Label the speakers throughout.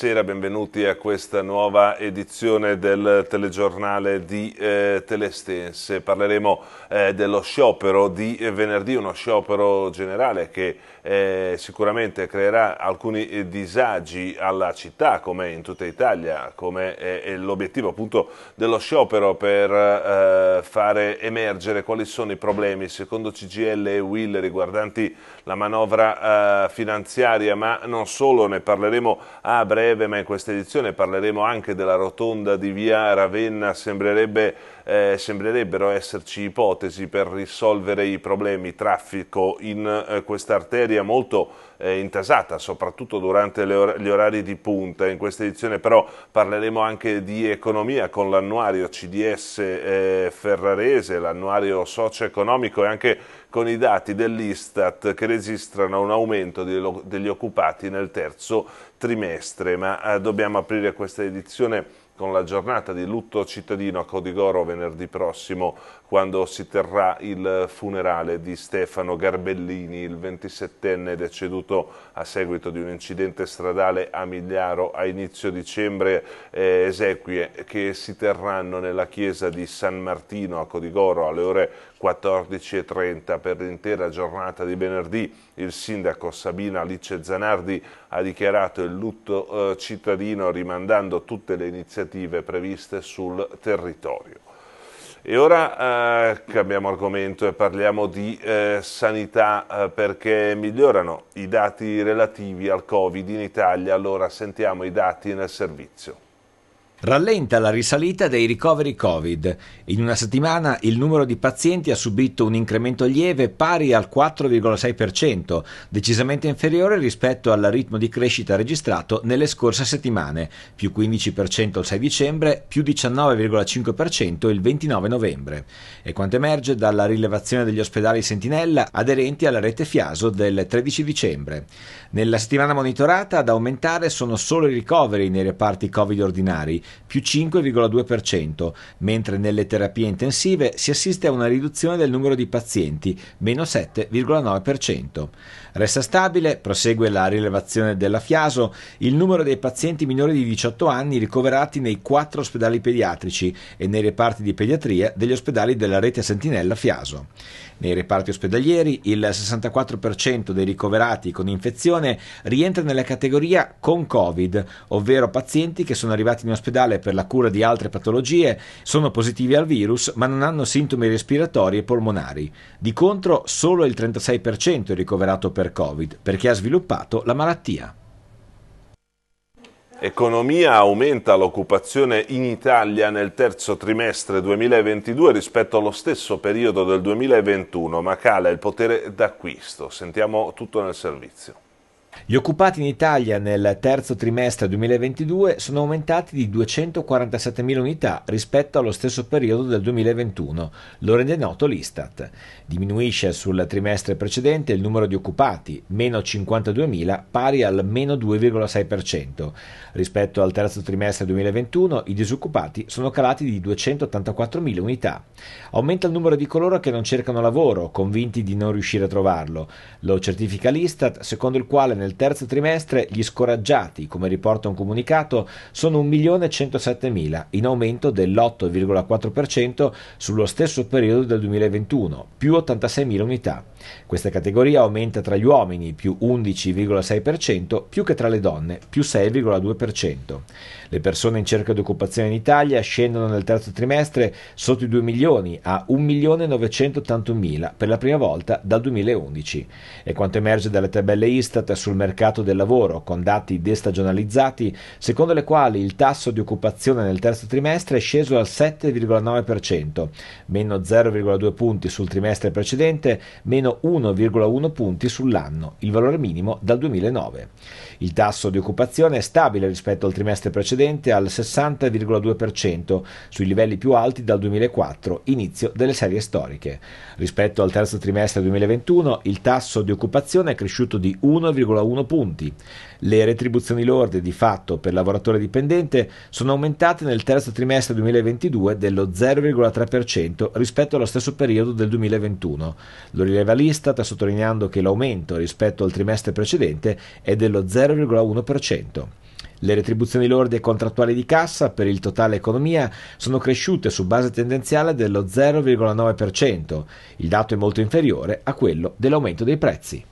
Speaker 1: buonasera, benvenuti a questa nuova edizione del telegiornale di eh, Telestense. Parleremo eh, dello sciopero di venerdì, uno sciopero generale che eh, sicuramente creerà alcuni eh, disagi alla città, come in tutta Italia, come eh, è, l'obiettivo appunto dello sciopero per eh, fare emergere quali sono i problemi secondo CGL e Will riguardanti la manovra finanziaria, ma non solo, ne parleremo a breve breve, ma in questa edizione parleremo anche della rotonda di via Ravenna, sembrerebbe, eh, sembrerebbero esserci ipotesi per risolvere i problemi traffico in eh, questa arteria molto eh, intasata, soprattutto durante or gli orari di punta. In questa edizione però parleremo anche di economia con l'annuario CDS eh, Ferrarese, l'annuario socio-economico e anche con i dati dell'Istat che registrano un aumento degli occupati nel terzo trimestre, ma eh, dobbiamo aprire questa edizione con la giornata di lutto cittadino a Codigoro venerdì prossimo quando si terrà il funerale di Stefano Garbellini, il 27enne deceduto a seguito di un incidente stradale a Migliaro a inizio dicembre, eh, esequie che si terranno nella chiesa di San Martino a Codigoro alle ore 14.30 per l'intera giornata di venerdì. Il sindaco Sabina Alice Zanardi ha dichiarato il lutto eh, cittadino rimandando tutte le iniziative previste sul territorio. E ora eh, cambiamo argomento e parliamo di eh, sanità eh, perché migliorano i dati relativi al Covid in Italia. Allora sentiamo i dati nel servizio.
Speaker 2: Rallenta la risalita dei ricoveri Covid. In una settimana il numero di pazienti ha subito un incremento lieve pari al 4,6%, decisamente inferiore rispetto al ritmo di crescita registrato nelle scorse settimane, più 15% il 6 dicembre, più 19,5% il 29 novembre. È quanto emerge dalla rilevazione degli ospedali Sentinella aderenti alla rete Fiaso del 13 dicembre. Nella settimana monitorata ad aumentare sono solo i ricoveri nei reparti Covid ordinari più 5,2%, mentre nelle terapie intensive si assiste a una riduzione del numero di pazienti, meno 7,9%. Resta stabile, prosegue la rilevazione della FIASO, il numero dei pazienti minori di 18 anni ricoverati nei quattro ospedali pediatrici e nei reparti di pediatria degli ospedali della rete Sentinella FIASO nei reparti ospedalieri, il 64% dei ricoverati con infezione rientra nella categoria con Covid, ovvero pazienti che sono arrivati in ospedale per la cura di altre patologie, sono positivi al virus ma non hanno sintomi respiratori e polmonari. Di contro solo il 36% è ricoverato per Covid perché ha sviluppato la malattia.
Speaker 1: Economia aumenta l'occupazione in Italia nel terzo trimestre 2022 rispetto allo stesso periodo del 2021, ma cala il potere d'acquisto. Sentiamo tutto nel servizio.
Speaker 2: Gli occupati in Italia nel terzo trimestre 2022 sono aumentati di 247.000 unità rispetto allo stesso periodo del 2021, lo rende noto l'Istat. Diminuisce sul trimestre precedente il numero di occupati, meno 52.000, pari al meno 2,6%. Rispetto al terzo trimestre 2021 i disoccupati sono calati di 284.000 unità. Aumenta il numero di coloro che non cercano lavoro, convinti di non riuscire a trovarlo. Lo certifica l'Istat, secondo il quale nel terzo trimestre gli scoraggiati, come riporta un comunicato, sono 1.107.000, in aumento dell'8,4% sullo stesso periodo del 2021, più 86.000 unità. Questa categoria aumenta tra gli uomini più 11,6%, più che tra le donne più 6,2%. Le persone in cerca di occupazione in Italia scendono nel terzo trimestre sotto i 2 milioni a 1.981.000 per la prima volta dal 2011. E quanto emerge dalle tabelle Istat sul mercato del lavoro con dati destagionalizzati, secondo le quali il tasso di occupazione nel terzo trimestre è sceso al 7,9%, meno 0,2 punti sul trimestre precedente, meno almeno 1,1 punti sull'anno, il valore minimo dal 2009. Il tasso di occupazione è stabile rispetto al trimestre precedente al 60,2%, sui livelli più alti dal 2004, inizio delle serie storiche. Rispetto al terzo trimestre 2021, il tasso di occupazione è cresciuto di 1,1 punti. Le retribuzioni lorde di fatto per lavoratore dipendente sono aumentate nel terzo trimestre 2022 dello 0,3% rispetto allo stesso periodo del 2021. Lo rileva l'Istat sottolineando che l'aumento rispetto al trimestre precedente è dello 0,1%. Le retribuzioni lorde contrattuali di cassa per il totale economia sono cresciute su base tendenziale dello 0,9%. Il dato è molto inferiore a quello dell'aumento dei prezzi.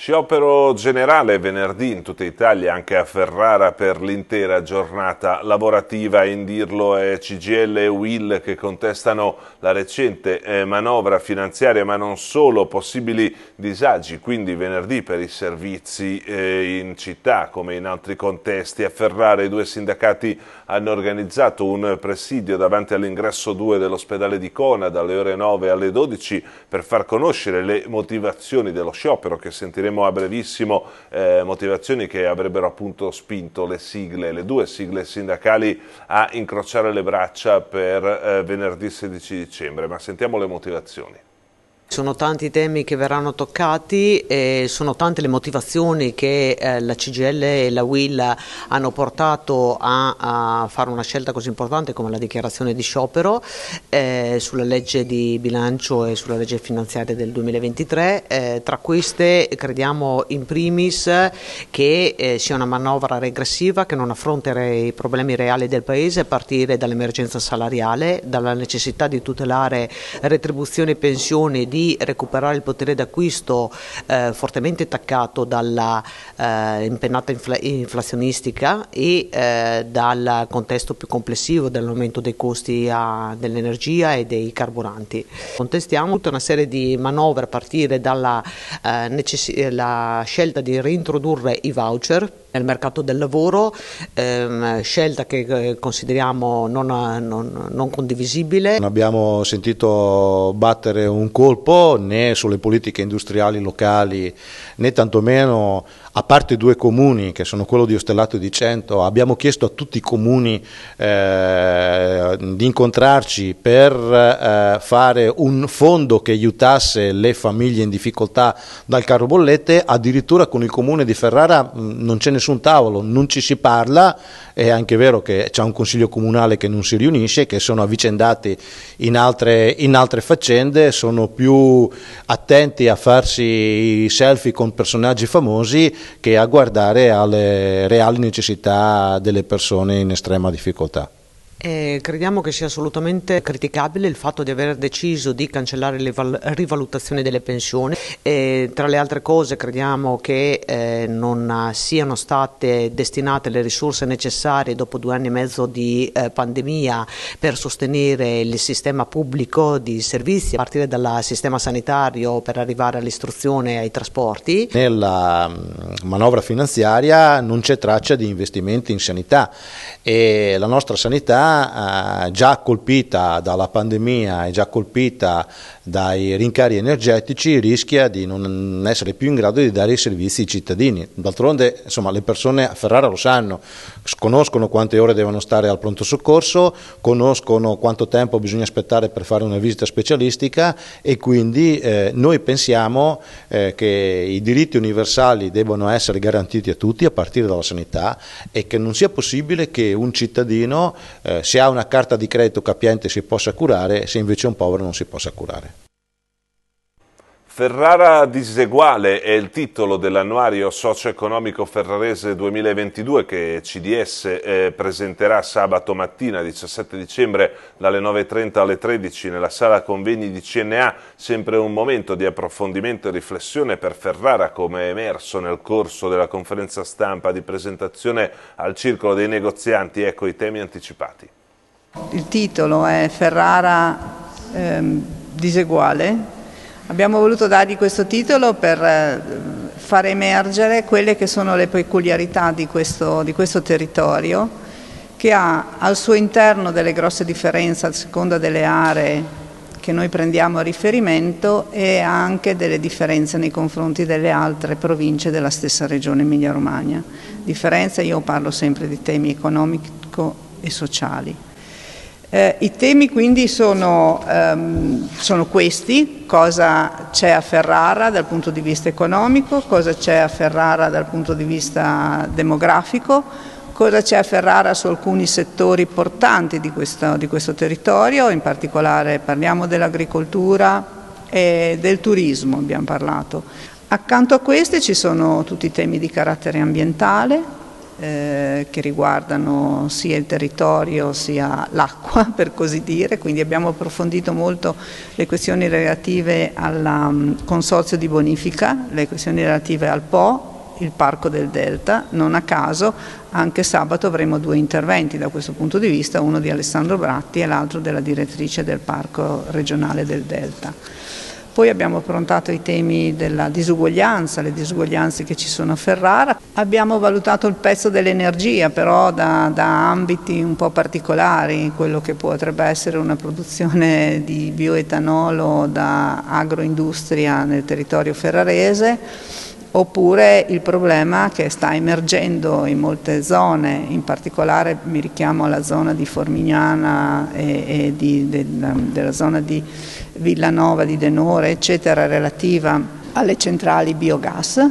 Speaker 1: Sciopero generale venerdì in tutta Italia, anche a Ferrara per l'intera giornata lavorativa. In dirlo è CGL e Will che contestano la recente eh, manovra finanziaria, ma non solo, possibili disagi. Quindi venerdì per i servizi eh, in città, come in altri contesti. A Ferrara i due sindacati hanno organizzato un presidio davanti all'ingresso 2 dell'ospedale di Cona dalle ore 9 alle 12 per far conoscere le motivazioni dello sciopero che sentiremo sentiremo a brevissimo eh, motivazioni che avrebbero appunto spinto le sigle, le due sigle sindacali a incrociare le braccia per eh, venerdì 16 dicembre, ma sentiamo le motivazioni.
Speaker 3: Sono tanti i temi che verranno toccati e sono tante le motivazioni che eh, la CGL e la WIL hanno portato a, fare una scelta così importante come la dichiarazione di sciopero eh, sulla legge di bilancio e sulla legge finanziaria del 2023. Eh, tra queste crediamo in primis che sia una manovra regressiva che non affronterà i problemi reali del Paese a partire dall'emergenza salariale, dalla necessità di tutelare retribuzioni e pensioni di di recuperare il potere d'acquisto eh, fortemente attaccato dalla eh, impennata infla inflazionistica e eh, dal contesto più complessivo dell'aumento dei costi dell'energia e dei carburanti. Contestiamo tutta una serie di manovre a partire dalla eh, scelta di reintrodurre i voucher nel mercato del lavoro, ehm, scelta che eh, consideriamo non, non, non condivisibile. Non
Speaker 4: abbiamo sentito battere un colpo né sulle politiche industriali locali né tantomeno a parte due comuni che sono quello di Ostellato e di Cento, abbiamo chiesto a tutti i comuni eh, di incontrarci per eh, fare un fondo che aiutasse le famiglie in difficoltà dal caro bollette, addirittura con il comune di Ferrara mh, non c'è nessun tavolo, non ci si parla, è anche vero che c'è un consiglio comunale che non si riunisce, che sono avvicendati in altre, in altre faccende, sono più attenti a farsi i selfie con personaggi famosi, che a guardare alle reali necessità delle persone in estrema difficoltà.
Speaker 3: Eh, crediamo che sia assolutamente criticabile il fatto di aver deciso di cancellare le val- rivalutazioni delle pensioni. Eh, tra le altre cose crediamo che eh, non siano state destinate le risorse necessarie dopo due anni e mezzo di eh, pandemia per sostenere il sistema pubblico di servizi, a partire dal sistema sanitario per arrivare all'istruzione e ai trasporti.
Speaker 4: Nella mm, manovra finanziaria non c'è traccia di investimenti in sanità e la nostra sanità eh, già colpita dalla pandemia e già colpita dai rincari energetici rischia di non essere più in grado di dare i servizi ai cittadini. D'altronde insomma, le persone a Ferrara lo sanno, conoscono quante ore devono stare al pronto soccorso, conoscono quanto tempo bisogna aspettare per fare una visita specialistica e quindi eh, noi pensiamo eh, che i diritti universali debbano essere garantiti a tutti a partire dalla sanità e che non sia possibile che un cittadino eh, se ha una carta di credito capiente si possa curare se invece un povero non si possa curare.
Speaker 1: Ferrara diseguale è il titolo dell'annuario socio-economico ferrarese 2022 che CDS eh, presenterà sabato mattina 17 dicembre dalle 9.30 alle 13 nella sala convegni di CNA, sempre un momento di approfondimento e riflessione per Ferrara come è emerso nel corso della conferenza stampa di presentazione al circolo dei negozianti, ecco i temi anticipati.
Speaker 5: Il titolo è Ferrara ehm, diseguale Abbiamo voluto dargli questo titolo per eh, far emergere quelle che sono le peculiarità di questo, di questo territorio che ha al suo interno delle grosse differenze a seconda delle aree che noi prendiamo a riferimento e anche delle differenze nei confronti delle altre province della stessa regione Emilia-Romagna. Differenze, io parlo sempre di temi economico e sociali. Eh, I temi quindi sono, ehm, sono questi, cosa c'è a Ferrara dal punto di vista economico, cosa c'è a Ferrara dal punto di vista demografico, cosa c'è a Ferrara su alcuni settori portanti di questo, di questo territorio, in particolare parliamo dell'agricoltura e del turismo, abbiamo parlato. Accanto a questi ci sono tutti i temi di carattere ambientale, eh, che riguardano sia il territorio sia l'acqua, per così dire, quindi abbiamo approfondito molto le questioni relative al um, consorzio di bonifica, le questioni relative al Po, il Parco del Delta, non a caso anche sabato avremo due interventi da questo punto di vista, uno di Alessandro Bratti e l'altro della direttrice del Parco regionale del Delta. Poi abbiamo affrontato i temi della disuguaglianza, le disuguaglianze che ci sono a Ferrara. Abbiamo valutato il pezzo dell'energia, però da, da ambiti un po' particolari, quello che potrebbe essere una produzione di bioetanolo da agroindustria nel territorio ferrarese oppure il problema che sta emergendo in molte zone, in particolare mi richiamo alla zona di Formignana e, e di, de, della zona di Villanova, di Denore, eccetera, relativa alle centrali biogas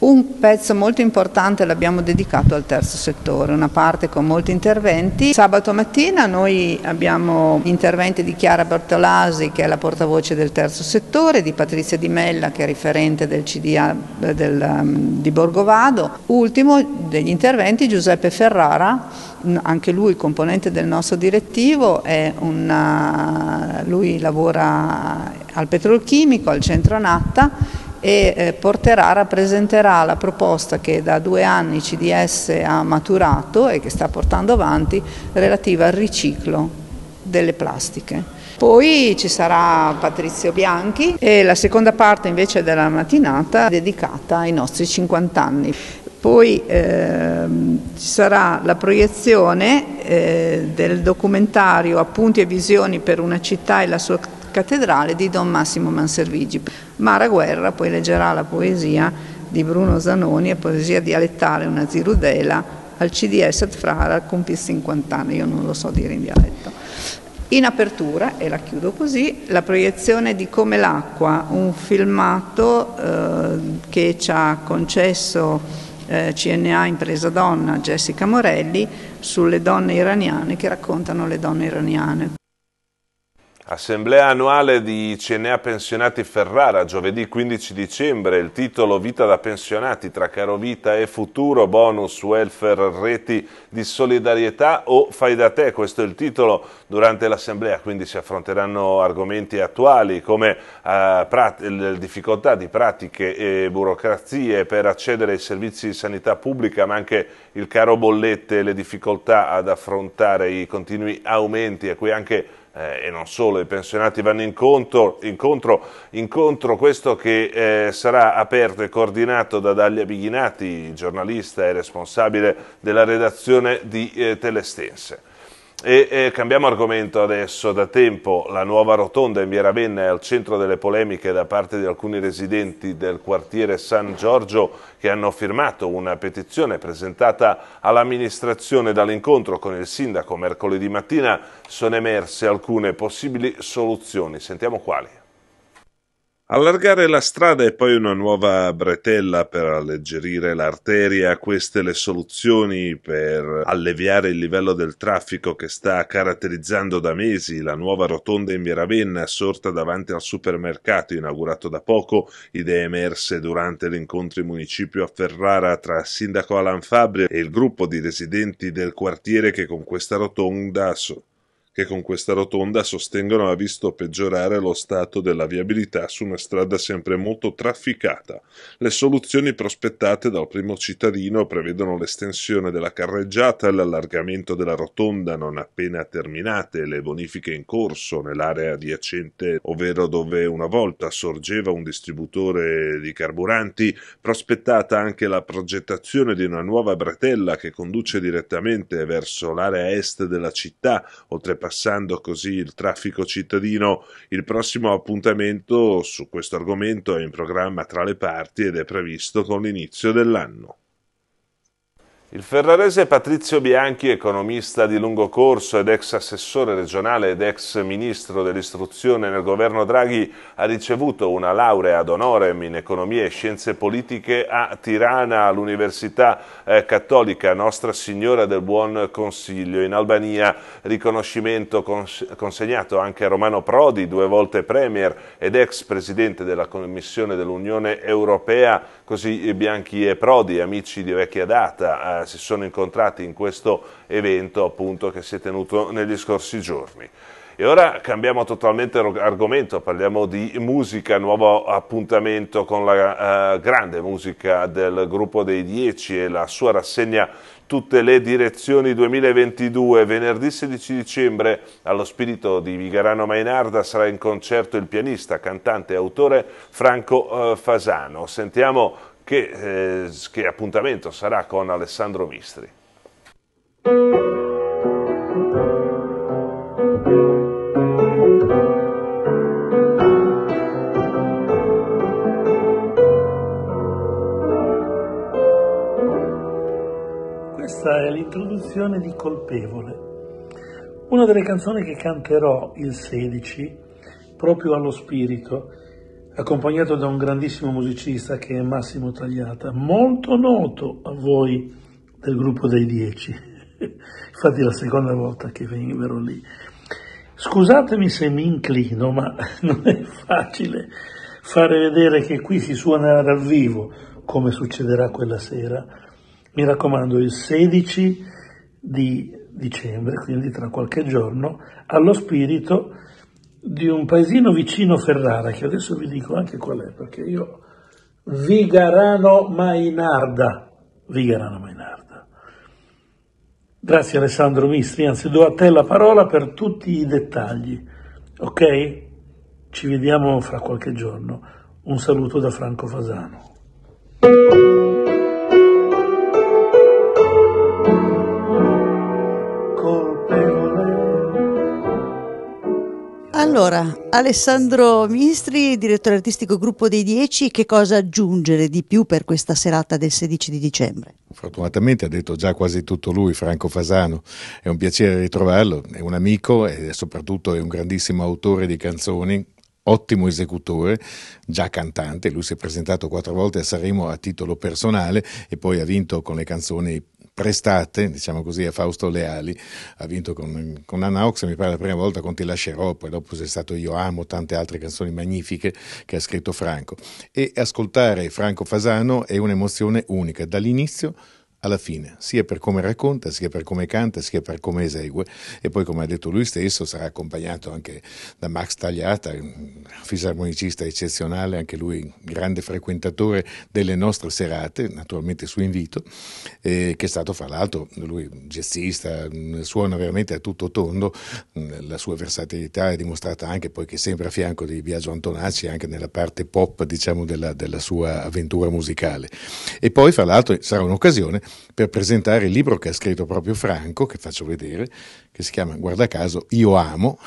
Speaker 5: un pezzo molto importante l'abbiamo dedicato al terzo settore, una parte con molti interventi. Sabato mattina noi abbiamo interventi di Chiara Bertolasi che è la portavoce del terzo settore, di Patrizia Di Mella che è riferente del CDA del, um, di Borgovado. Ultimo degli interventi Giuseppe Ferrara anche lui componente del nostro direttivo, una, uh, lui lavora al petrolchimico, al centro Natta e eh, porterà, rappresenterà la proposta che da due anni CDS ha maturato e che sta portando avanti relativa al riciclo delle plastiche. Poi ci sarà Patrizio Bianchi e la seconda parte invece della mattinata è dedicata ai nostri 50 anni. Poi ehm, ci sarà la proiezione eh, del documentario Appunti e visioni per una città e la sua attività cattedrale di Don Massimo Manservigi. Mara Guerra poi leggerà la poesia di Bruno Zanoni e poesia dialettale Una zirudela al CDS ad Frara compie 50 anni, io non lo so dire in dialetto. In apertura, e la chiudo così, la proiezione di Come l'acqua, un filmato eh, che ci ha concesso eh, CNA Impresa Donna Jessica Morelli sulle donne iraniane che raccontano le donne iraniane.
Speaker 1: Assemblea annuale di CNA Pensionati Ferrara, giovedì 15 dicembre, il titolo Vita da pensionati tra caro vita e futuro, bonus, welfare, reti di solidarietà o fai da te, questo è il titolo durante l'assemblea, quindi si affronteranno argomenti attuali come eh, difficoltà di pratiche e burocrazie per accedere ai servizi di sanità pubblica, ma anche il caro bollette, le difficoltà ad affrontare i continui aumenti a cui anche eh, e non solo, i pensionati vanno incontro, incontro, incontro questo che eh, sarà aperto e coordinato da Dalia Bighinati, giornalista e responsabile della redazione di eh, Telestense. E, eh, cambiamo argomento adesso. Da tempo la nuova rotonda in via Ravenna è al centro delle polemiche da parte di alcuni residenti del quartiere San Giorgio che hanno firmato una petizione presentata all'amministrazione dall'incontro con il sindaco mercoledì mattina. Sono emerse alcune possibili soluzioni. Sentiamo quali. Allargare la strada e poi una nuova bretella per alleggerire l'arteria, queste le soluzioni per alleviare il livello del traffico che sta caratterizzando da mesi la nuova rotonda in via Ravenna sorta davanti al supermercato inaugurato da poco, idee emerse durante l'incontro in municipio a Ferrara tra sindaco Alan Fabri e il gruppo di residenti del quartiere che con questa rotonda so- che con questa rotonda sostengono ha visto peggiorare lo stato della viabilità su una strada sempre molto trafficata. Le soluzioni prospettate dal primo cittadino prevedono l'estensione della carreggiata e l'allargamento della rotonda non appena terminate, le bonifiche in corso nell'area adiacente, ovvero dove una volta sorgeva un distributore di carburanti, prospettata anche la progettazione di una nuova bretella che conduce direttamente verso l'area est della città, oltrepassando bypassando così il traffico cittadino. Il prossimo appuntamento su questo argomento è in programma tra le parti ed è previsto con l'inizio dell'anno. Il ferrarese Patrizio Bianchi, economista di lungo corso ed ex assessore regionale ed ex ministro dell'istruzione nel governo Draghi, ha ricevuto una laurea ad honorem in economia e scienze politiche a Tirana all'Università eh, Cattolica Nostra Signora del Buon Consiglio in Albania, riconoscimento consegnato anche a Romano Prodi, due volte premier ed ex presidente della Commissione dell'Unione Europea, così Bianchi e Prodi, amici di vecchia data, eh, eh, si sono incontrati in questo evento appunto che si è tenuto negli scorsi giorni. E ora cambiamo totalmente argomento, parliamo di musica, nuovo appuntamento con la eh, grande musica del gruppo dei Dieci e la sua rassegna Tutte le direzioni 2022. Venerdì 16 dicembre allo spirito di Vigarano Mainarda sarà in concerto il pianista, cantante e autore Franco eh, Fasano. Sentiamo che, eh, che appuntamento sarà con Alessandro Mistri.
Speaker 6: Questa è l'introduzione di Colpevole, una delle canzoni che canterò il 16 proprio allo spirito accompagnato da un grandissimo musicista che è Massimo Tagliata, molto noto a voi del gruppo dei Dieci. Infatti è la seconda volta che verrò lì. Scusatemi se mi inclino, ma non è facile fare vedere che qui si suona dal vivo, come succederà quella sera. Mi raccomando, il 16 di dicembre, quindi tra qualche giorno, allo spirito di un paesino vicino Ferrara, che adesso vi dico anche qual è, perché io... Vigarano Mainarda, Vigarano Mainarda. Grazie Alessandro Mistri, anzi do a te la parola per tutti i dettagli, ok? Ci vediamo fra qualche giorno. Un saluto da Franco Fasano.
Speaker 5: Colpevole allora, Alessandro Mistri, direttore artistico Gruppo dei Dieci, che cosa aggiungere di più per questa serata del 16 di dicembre?
Speaker 7: Fortunatamente ha detto già quasi tutto lui, Franco Fasano, è un piacere ritrovarlo, è un amico e soprattutto è un grandissimo autore di canzoni, ottimo esecutore, già cantante, lui si è presentato quattro volte a Sanremo a titolo personale e poi ha vinto con le canzoni prestate, diciamo così, a Fausto Leali, ha vinto con, con Anna Ox, mi pare la prima volta con Ti lascerò, poi dopo c'è stato Io amo, tante altre canzoni magnifiche che ha scritto Franco. E ascoltare Franco Fasano è un'emozione unica, dall'inizio alla fine, sia per come racconta, sia per come canta, sia per come esegue e poi come ha detto lui stesso sarà accompagnato anche da Max Tagliata, fisarmonicista eccezionale, anche lui grande frequentatore delle nostre serate, naturalmente su invito, eh, che è stato fra l'altro lui jazzista, suona veramente a tutto tondo, la sua versatilità è dimostrata anche poi che sempre a fianco di Biagio Antonacci anche nella parte pop diciamo della, della sua avventura musicale e poi fra l'altro sarà un'occasione per presentare il libro che ha scritto proprio Franco, che faccio vedere, che si chiama, guarda caso, Io amo,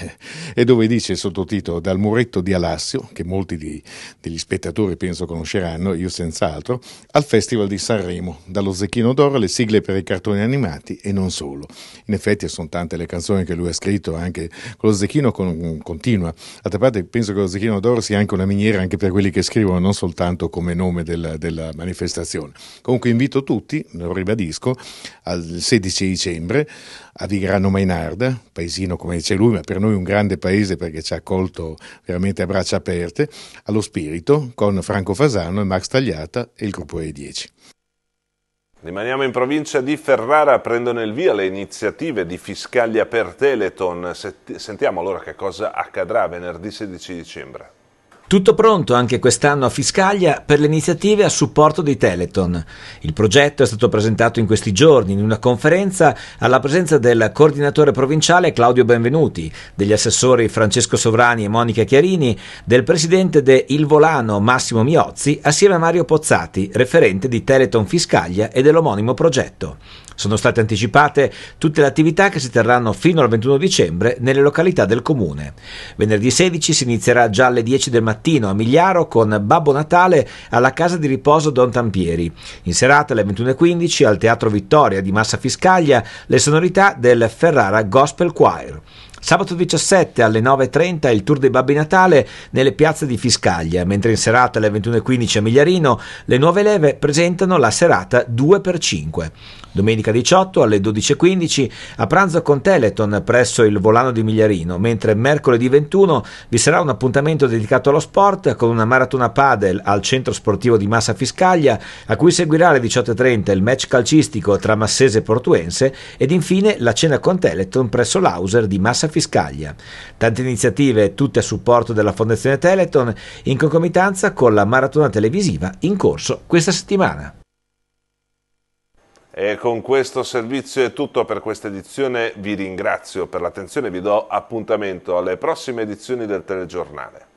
Speaker 7: e dove dice il sottotitolo Dal muretto di Alassio, che molti di, degli spettatori penso conosceranno, io senz'altro, al Festival di Sanremo, dallo Zecchino d'Oro alle sigle per i cartoni animati e non solo. In effetti sono tante le canzoni che lui ha scritto, anche con lo Zecchino con, continua. D'altra parte penso che lo Zecchino d'Oro sia anche una miniera anche per quelli che scrivono, non soltanto come nome della, della manifestazione. Comunque invito tutti, lo ribadisco, al 16 dicembre a Vigrano Mainarda, paesino come dice lui, ma per noi un grande paese perché ci ha accolto veramente a braccia aperte, allo Spirito con Franco Fasano e Max Tagliata e il gruppo E10.
Speaker 1: Rimaniamo in provincia di Ferrara, prendono il via le iniziative di Fiscaglia per Teleton. Sentiamo allora che cosa accadrà venerdì 16 dicembre.
Speaker 2: Tutto pronto anche quest'anno a Fiscaglia per le iniziative a supporto di Teleton. Il progetto è stato presentato in questi giorni in una conferenza alla presenza del coordinatore provinciale Claudio Benvenuti, degli assessori Francesco Sovrani e Monica Chiarini, del presidente de Il Volano Massimo Miozzi, assieme a Mario Pozzati, referente di Teleton Fiscaglia e dell'omonimo progetto. Sono state anticipate tutte le attività che si terranno fino al 21 dicembre nelle località del comune. Venerdì 16 si inizierà già alle 10 del mattino a Migliaro con Babbo Natale alla casa di riposo Don Tampieri. In serata alle 21.15 al Teatro Vittoria di Massa Fiscaglia le sonorità del Ferrara Gospel Choir. Sabato 17 alle 9.30 il tour dei Babbi Natale nelle piazze di Fiscaglia, mentre in serata alle 21.15 a Migliarino le nuove leve presentano la serata 2x5 domenica 18 alle 12.15 a pranzo con Teleton presso il Volano di Migliarino, mentre mercoledì 21 vi sarà un appuntamento dedicato allo sport con una maratona padel al centro sportivo di Massa Fiscaglia, a cui seguirà alle 18.30 il match calcistico tra Massese e Portuense ed infine la cena con Teleton presso l'Auser di Massa Fiscaglia. Tante iniziative, tutte a supporto della Fondazione Teleton, in concomitanza con la maratona televisiva in corso questa settimana.
Speaker 1: E con questo servizio è tutto per questa edizione, vi ringrazio per l'attenzione e vi do appuntamento alle prossime edizioni del telegiornale.